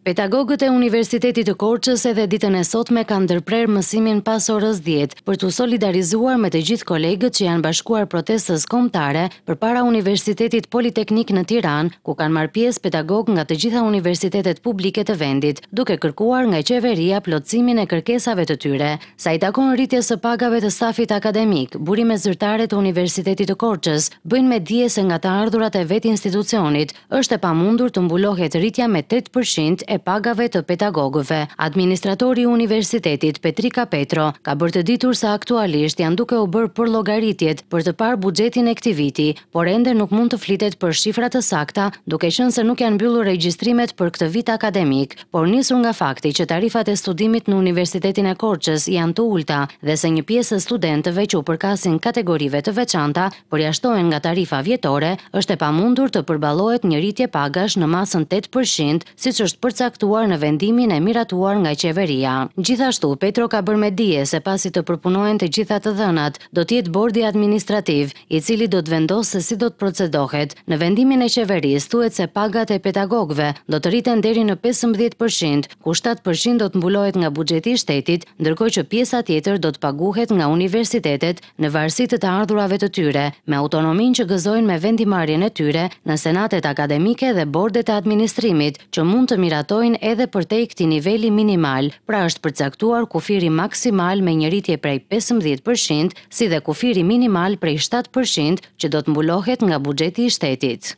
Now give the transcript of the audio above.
Pedagogët e Universitetit të Korçës edhe ditën e sotme kanë ndërprer mësimin pas orës 10 për të solidarizuar me të gjithë kolegët që janë bashkuar protestës kombëtare përpara Universitetit Politeknik në Tiranë, ku kanë marrë pjesë pedagog nga të gjitha universitetet publike të vendit, duke kërkuar nga qeveria plotësimin e kërkesave të tyre. Sa i takon rritjes së pagave të stafit akademik, burime zyrtare të Universitetit të Korçës bëjnë me dije se nga të ardhurat e vet institucionit është e pamundur të mbulohet rritja me 8% e pagave të pedagogëve. Administratori i Universitetit Petrika Petro ka bërë të ditur se aktualisht janë duke u bërë për llogaritjet për të parë buxhetin e këtij viti, por ende nuk mund të flitet për shifra të sakta, duke qenë se nuk janë mbyllur regjistrimet për këtë vit akademik, por nisur nga fakti që tarifat e studimit në Universitetin e Korçës janë të ulta dhe se një pjesë e studentëve që u përkasin kategorive të veçanta përjashtohen nga tarifa vjetore, është e pamundur të përballohet një rritje pagash në masën 8% siç është për aktuar në vendimin e miratuar nga qeveria. Gjithashtu, Petro ka bërë me dije se pasi të përpunohen të gjithat të dhënat, do tjetë bordi administrativ, i cili do të vendosë se si do të procedohet. Në vendimin e qeveris, tuet se pagat e petagogve do të rriten deri në 15%, ku 7% do të mbulohet nga bugjeti shtetit, ndërkoj që pjesa tjetër do të paguhet nga universitetet në varsit të të ardhurave të tyre, me autonomin që gëzojnë me vendimarjen e tyre në senatet akademike dhe bordet e administrimit që mund të mirat zbatojnë edhe për te i këti niveli minimal, pra është përcaktuar kufiri maksimal me njëritje prej 15% si dhe kufiri minimal prej 7% që do të mbulohet nga bugjeti i shtetit.